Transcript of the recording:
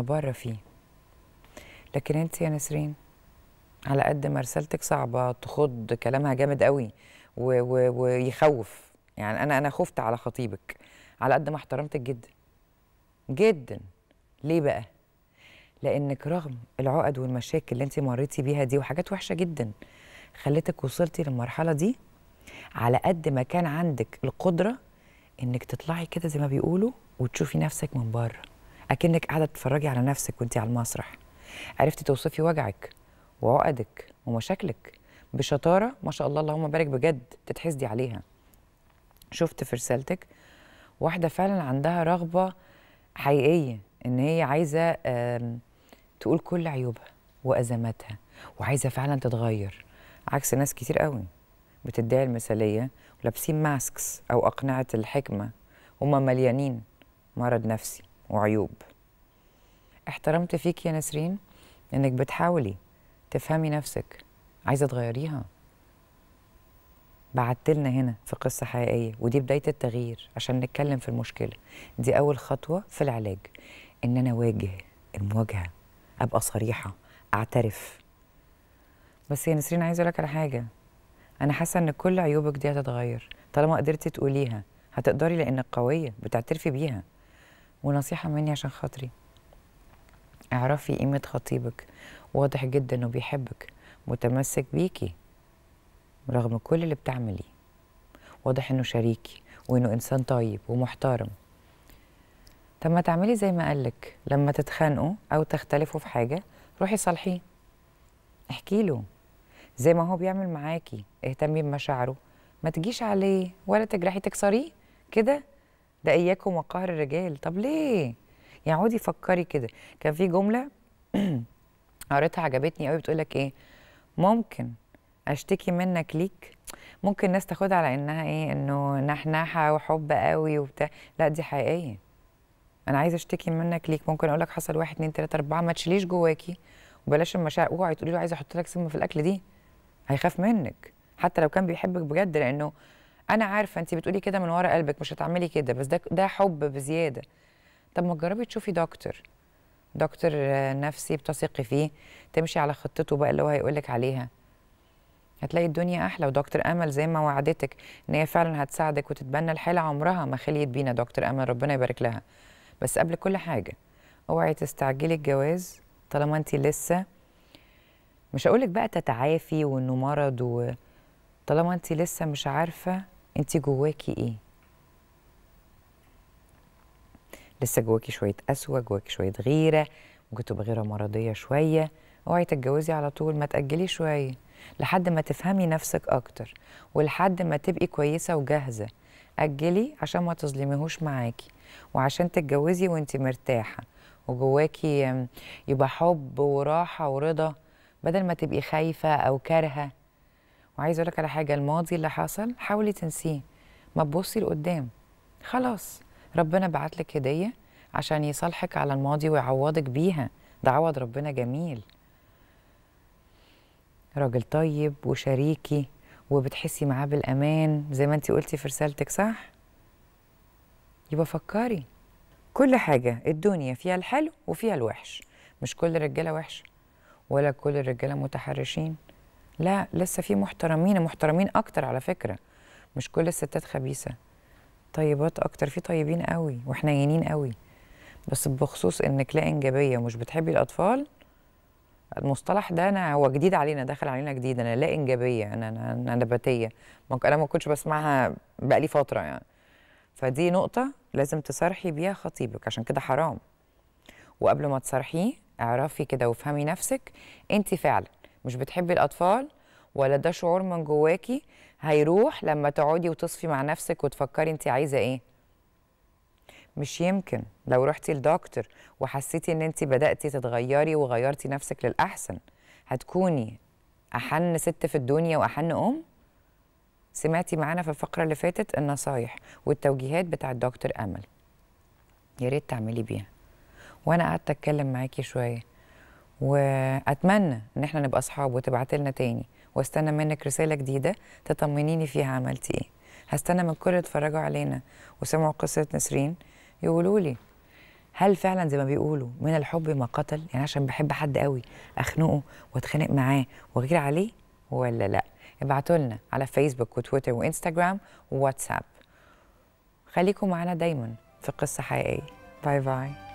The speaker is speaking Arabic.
بره فيه لكن انت يا نسرين على قد ما رسالتك صعبه تخض كلامها جامد قوي و و ويخوف يعني انا انا خفت على خطيبك على قد ما احترمتك جدا جدا ليه بقى لانك رغم العقد والمشاكل اللي انت مريتي بيها دي وحاجات وحشه جدا خلتك وصلتي للمرحله دي على قد ما كان عندك القدره انك تطلعي كده زي ما بيقولوا وتشوفي نفسك من بره اكنك قاعده بتتفرجي على نفسك وانت على المسرح عرفتي توصفي وجعك وعقدك ومشاكلك بشطاره ما شاء الله اللهم بارك بجد تتحسدي عليها شفت في رسالتك واحده فعلا عندها رغبه حقيقيه ان هي عايزه تقول كل عيوبها وازماتها وعايزه فعلا تتغير عكس ناس كتير قوي بتدعي المثاليه ولابسين ماسكس او اقنعه الحكمه هم مليانين مرض نفسي وعيوب احترمت فيك يا نسرين انك بتحاولي تفهمي نفسك عايزه تغيريها بعتلنا هنا في قصه حقيقيه ودي بدايه التغيير عشان نتكلم في المشكله دي اول خطوه في العلاج ان انا اواجه المواجهه ابقى صريحه اعترف بس يا نسرين عايزه اقول لك على حاجه انا حاسه ان كل عيوبك دي هتتغير طالما قدرتي تقوليها هتقدري لانك قويه بتعترفي بيها ونصيحة مني عشان خاطري اعرفي قيمة خطيبك واضح جدا انه بيحبك متمسك بيكي رغم كل اللي بتعمليه واضح انه شريكي وانه انسان طيب ومحترم طب ما تعملي زي ما قالك لما تتخانقوا او تختلفوا في حاجه روحي صالحيه احكي له زي ما هو بيعمل معاكي اهتمي بمشاعره ما تجيش عليه ولا تجرحي تكسريه كده ده اياكم وقهر الرجال طب ليه يعني عودي فكري كده كان في جمله قريتها عجبتني قوي بتقول لك ايه ممكن اشتكي منك ليك ممكن الناس تاخدها على انها ايه انه نحنحه وحب قوي وبتاع لا دي حقيقيه انا عايزه اشتكي منك ليك ممكن اقول لك حصل واحد اتنين تلاته اربعه ما تشليش جواكي وبلاش المشاعر اوعي تقولي له عايزه احط لك سم في الاكل دي هيخاف منك حتى لو كان بيحبك بجد لانه انا عارفه انت بتقولي كده من ورا قلبك مش هتعملي كده بس ده ده حب بزياده طب ما تجربي تشوفي دكتور دكتور نفسي بتثقي فيه تمشي على خطته بقى اللي هو هيقولك عليها هتلاقي الدنيا احلى ودكتور امل زي ما وعدتك ان هي فعلا هتساعدك وتتبنى الحاله عمرها ما خليت بينا دكتور امل ربنا يبارك لها بس قبل كل حاجه اوعي تستعجلي الجواز طالما انت لسه مش هقولك بقى تتعافي وانه مرض و... طالما انت لسه مش عارفه انت جواكي ايه لسه جواكي شويه قسوه جواكي شويه غيره ممكن تبقى غيره مرضيه شويه اوعي تتجوزي على طول ما تاجلي شويه لحد ما تفهمي نفسك اكتر ولحد ما تبقي كويسه وجاهزه اجلي عشان ما تظلميهوش معاكي وعشان تتجوزي وانت مرتاحه وجواكي يبقى حب وراحه ورضا بدل ما تبقي خايفه او كارهه وعايز اقول لك على حاجه الماضي اللي حصل حاولي تنسيه ما تبصي لقدام خلاص ربنا بعت لك هديه عشان يصالحك على الماضي ويعوضك بيها ده عوض ربنا جميل راجل طيب وشريكي وبتحسي معاه بالامان زي ما انت قلتي في رسالتك صح يبقى فكري كل حاجه الدنيا فيها الحلو وفيها الوحش مش كل الرجاله وحشه ولا كل الرجاله متحرشين لا لسه في محترمين محترمين اكتر على فكره مش كل الستات خبيثه طيبات اكتر في طيبين قوي وحنينين قوي بس بخصوص انك لا انجابيه ومش بتحبي الاطفال المصطلح ده انا هو جديد علينا داخل علينا جديد انا لا انجابيه انا انا نباتيه انا ما كنتش بسمعها بقالي فتره يعني فدي نقطه لازم تصارحي بيها خطيبك عشان كده حرام وقبل ما تصارحيه اعرفي كده وافهمي نفسك انت فعلا مش بتحبي الاطفال ولا ده شعور من جواكي هيروح لما تقعدي وتصفي مع نفسك وتفكري انت عايزه ايه مش يمكن لو رحتي لدكتور وحسيتي ان انت بداتي تتغيري وغيرتي نفسك للاحسن هتكوني احن ست في الدنيا واحن ام سمعتي معانا في الفقره اللي فاتت النصايح والتوجيهات بتاع الدكتور امل يا ريت تعملي بيها وانا قعدت اتكلم معاكي شويه واتمنى ان احنا نبقى اصحاب وتبعت لنا تاني واستنى منك رساله جديده تطمنيني فيها عملتي ايه هستنى من كل اتفرجوا علينا وسمعوا قصه نسرين يقولوا لي هل فعلا زي ما بيقولوا من الحب ما قتل يعني عشان بحب حد قوي اخنقه واتخانق معاه واغير عليه ولا لا ابعتوا لنا على فيسبوك وتويتر وانستغرام وواتساب خليكم معانا دايما في قصه حقيقيه باي باي